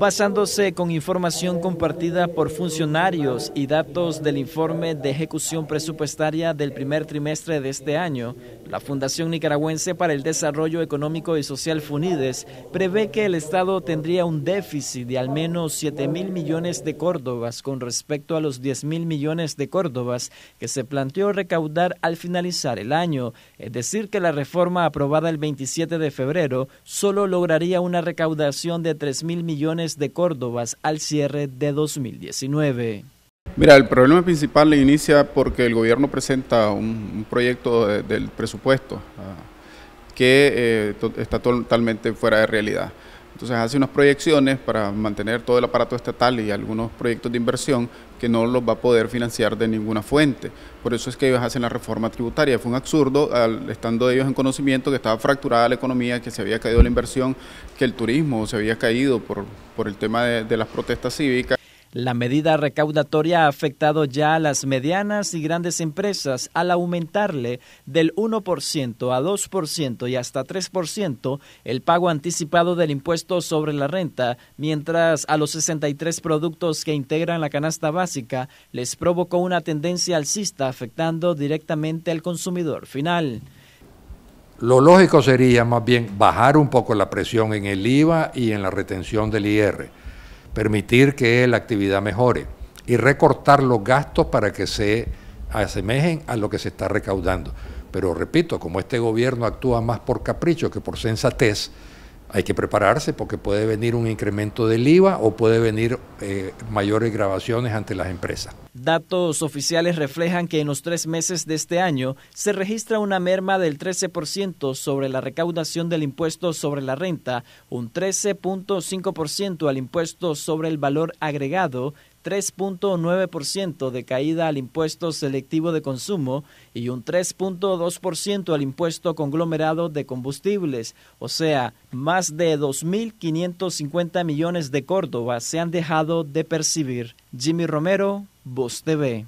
basándose con información compartida por funcionarios y datos del informe de ejecución presupuestaria del primer trimestre de este año, la Fundación Nicaragüense para el Desarrollo Económico y Social FUNIDES prevé que el Estado tendría un déficit de al menos 7 mil millones de córdobas con respecto a los 10 mil millones de córdobas que se planteó recaudar al finalizar el año, es decir, que la reforma aprobada el 27 de febrero solo lograría una recaudación de 3 mil millones de Córdoba al cierre de 2019. Mira, el problema principal le inicia porque el gobierno presenta un, proyecto del presupuesto ah, que eh, está totalmente fuera de realidad. Entonces hace unas proyecciones para mantener todo el aparato estatal y algunos proyectos de inversión que no los va a poder financiar de ninguna fuente. Por eso es que ellos hacen la reforma tributaria. Fue un absurdo, estando ellos en conocimiento que estaba fracturada la economía, que se había caído la inversión, que el turismo se había caído por, por el tema de las protestas cívicas. La medida recaudatoria ha afectado ya a las medianas y grandes empresas al aumentarle del 1% a 2% y hasta 3% el pago anticipado del impuesto sobre la renta, mientras a los 63 productos que integran la canasta básica les provocó una tendencia alcista afectando directamente al consumidor final. Lo lógico sería más bien bajar un poco la presión en el IVA y en la retención del IR permitir que la actividad mejore y recortar los gastos para que se asemejen a lo que se está recaudando. Pero repito, como este gobierno actúa más por capricho que por sensatez, hay que prepararse porque puede venir un incremento del IVA o puede venir eh, mayores grabaciones ante las empresas. Datos oficiales reflejan que en los tres meses de este año se registra una merma del 13% sobre la recaudación del impuesto sobre la renta, un 13.5% al impuesto sobre el valor agregado, 3.9% de caída al impuesto selectivo de consumo y un 3.2% al impuesto conglomerado de combustibles. O sea, más de 2.550 millones de Córdoba se han dejado de percibir. Jimmy Romero, Voz TV.